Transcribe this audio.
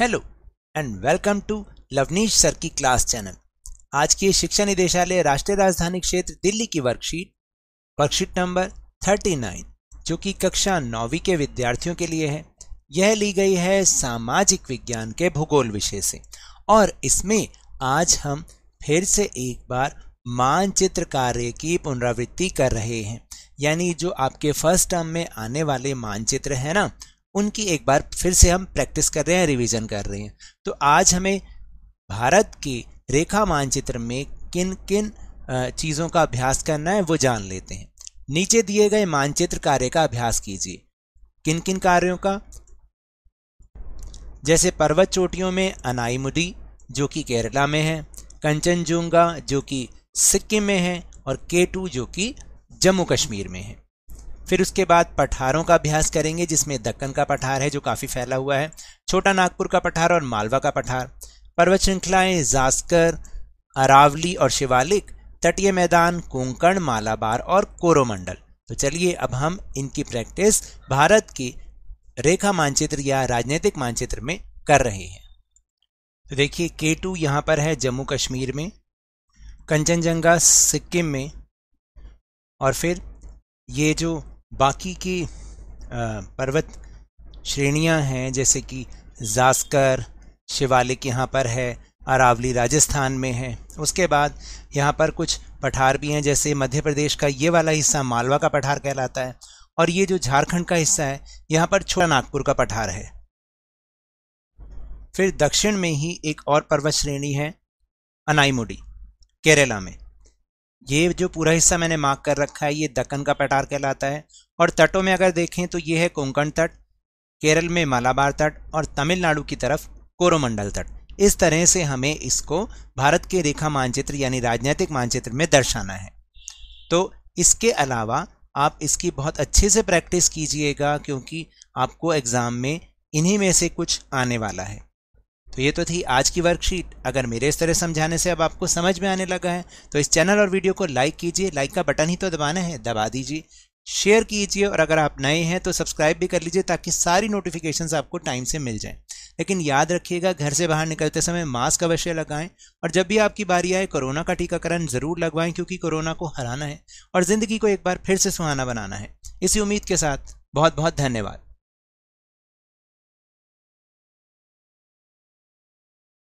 hello and welcome to Lavneesh sir की class channel आज की शिक्षा निदेशालय राष्ट्रीय राजधानी क्षेत्र दिल्ली की वर्कशीट वर्कशीट नंबर 39 जो कि कक्षा नौवीं के विद्यार्थियों के लिए है यह ली गई है सामाजिक विज्ञान के भूगोल विषय से और इसमें आज हम फिर से एक बार मानचित्र कार्य की पुनरावृत्ति कर रहे हैं यानी जो आपके फर्स्ट टर्म में आने वाले मानचित्र हैं ना उनकी एक बार फिर से हम प्रैक्टिस कर रहे हैं रिवीजन कर रहे हैं तो आज हमें भारत के रेखा मानचित्र में किन किन चीज़ों का अभ्यास करना है वो जान लेते हैं नीचे दिए गए मानचित्र कार्य का अभ्यास कीजिए किन किन कार्यों का जैसे पर्वत चोटियों में अनाईमुडी जो कि केरला में है कंचनजुंगा जो कि सिक्किम में है और केटू जो कि जम्मू कश्मीर में है फिर उसके बाद पठारों का अभ्यास करेंगे जिसमें दक्कन का पठार है जो काफ़ी फैला हुआ है छोटा नागपुर का पठार और मालवा का पठार पर्वत श्रृंखलाएँ जास्कर अरावली और शिवालिक तटीय मैदान कोंकण मालाबार और कोरोमंडल तो चलिए अब हम इनकी प्रैक्टिस भारत की रेखा मानचित्र या राजनीतिक मानचित्र में कर रहे हैं तो देखिए के टू यहाँ पर है जम्मू कश्मीर में कंचनजंगा सिक्किम में और फिर ये जो बाकी की पर्वत श्रेणियां हैं जैसे कि जास्कर शिवालिक यहाँ पर है अरावली राजस्थान में है उसके बाद यहाँ पर कुछ पठार भी हैं जैसे मध्य प्रदेश का ये वाला हिस्सा मालवा का पठार कहलाता है और ये जो झारखंड का हिस्सा है यहाँ पर छोटा नागपुर का पठार है फिर दक्षिण में ही एक और पर्वत श्रेणी है अनाईमुडी केरला में ये जो पूरा हिस्सा मैंने मार्क कर रखा है ये दक्कन का पठार कहलाता है और तटों में अगर देखें तो ये है कोंकण तट केरल में मालाबार तट और तमिलनाडु की तरफ कोरोमंडल तट इस तरह से हमें इसको भारत के रेखा मानचित्र यानी राजनीतिक मानचित्र में दर्शाना है तो इसके अलावा आप इसकी बहुत अच्छे से प्रैक्टिस कीजिएगा क्योंकि आपको एग्ज़ाम में इन्हीं में से कुछ आने वाला है तो ये तो थी आज की वर्कशीट अगर मेरे इस तरह समझाने से अब आपको समझ में आने लगा है तो इस चैनल और वीडियो को लाइक कीजिए लाइक का बटन ही तो दबाना है दबा दीजिए शेयर कीजिए और अगर आप नए हैं तो सब्सक्राइब भी कर लीजिए ताकि सारी नोटिफिकेशंस आपको टाइम से मिल जाएं लेकिन याद रखिएगा घर से बाहर निकलते समय मास्क अवश्य लगाएं और जब भी आपकी बारी आए कोरोना का टीकाकरण ज़रूर लगवाएं क्योंकि कोरोना को हराना है और ज़िंदगी को एक बार फिर से सुहाना बनाना है इसी उम्मीद के साथ बहुत बहुत धन्यवाद